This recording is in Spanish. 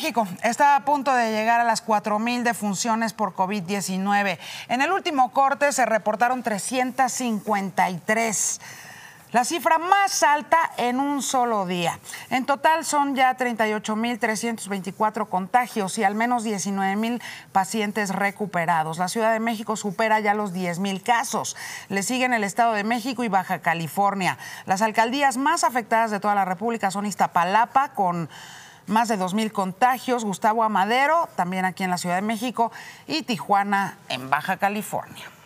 México está a punto de llegar a las 4.000 defunciones por COVID-19. En el último corte se reportaron 353 la cifra más alta en un solo día. En total son ya 38.324 contagios y al menos 19.000 pacientes recuperados. La Ciudad de México supera ya los 10.000 casos. Le siguen el Estado de México y Baja California. Las alcaldías más afectadas de toda la República son Iztapalapa con más de 2.000 contagios, Gustavo Amadero, también aquí en la Ciudad de México, y Tijuana, en Baja California.